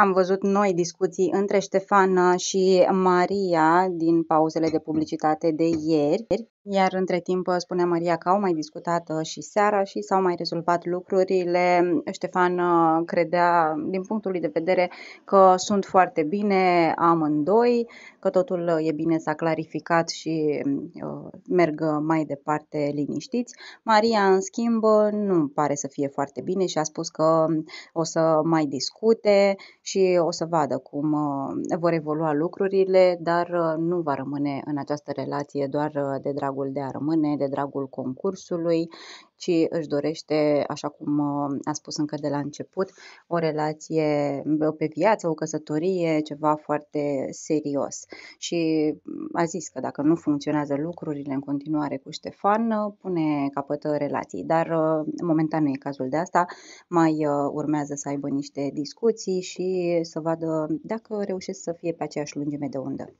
Am văzut noi discuții între Ștefan și Maria din pauzele de publicitate de ieri iar între timp, spunea Maria că au mai discutat uh, și seara și s-au mai rezolvat lucrurile. Ștefan uh, credea, din punctul lui de vedere, că sunt foarte bine amândoi, că totul uh, e bine, s-a clarificat și mm, uh, merg mai departe liniștiți. Maria, în schimb, nu pare să fie foarte bine și a spus că mm, o să mai discute și o să vadă cum vor evolua lucrurile, dar nu va rămâne în această relație doar de dragul dragul de a rămâne, de dragul concursului, ci își dorește, așa cum uh, a spus încă de la început, o relație pe viață, o căsătorie, ceva foarte serios. Și a zis că dacă nu funcționează lucrurile în continuare cu Ștefan, uh, pune capătă uh, relații. Dar momentan nu e cazul de asta, mai urmează să aibă niște discuții și să vadă dacă reușesc să fie pe aceeași lungime de undă.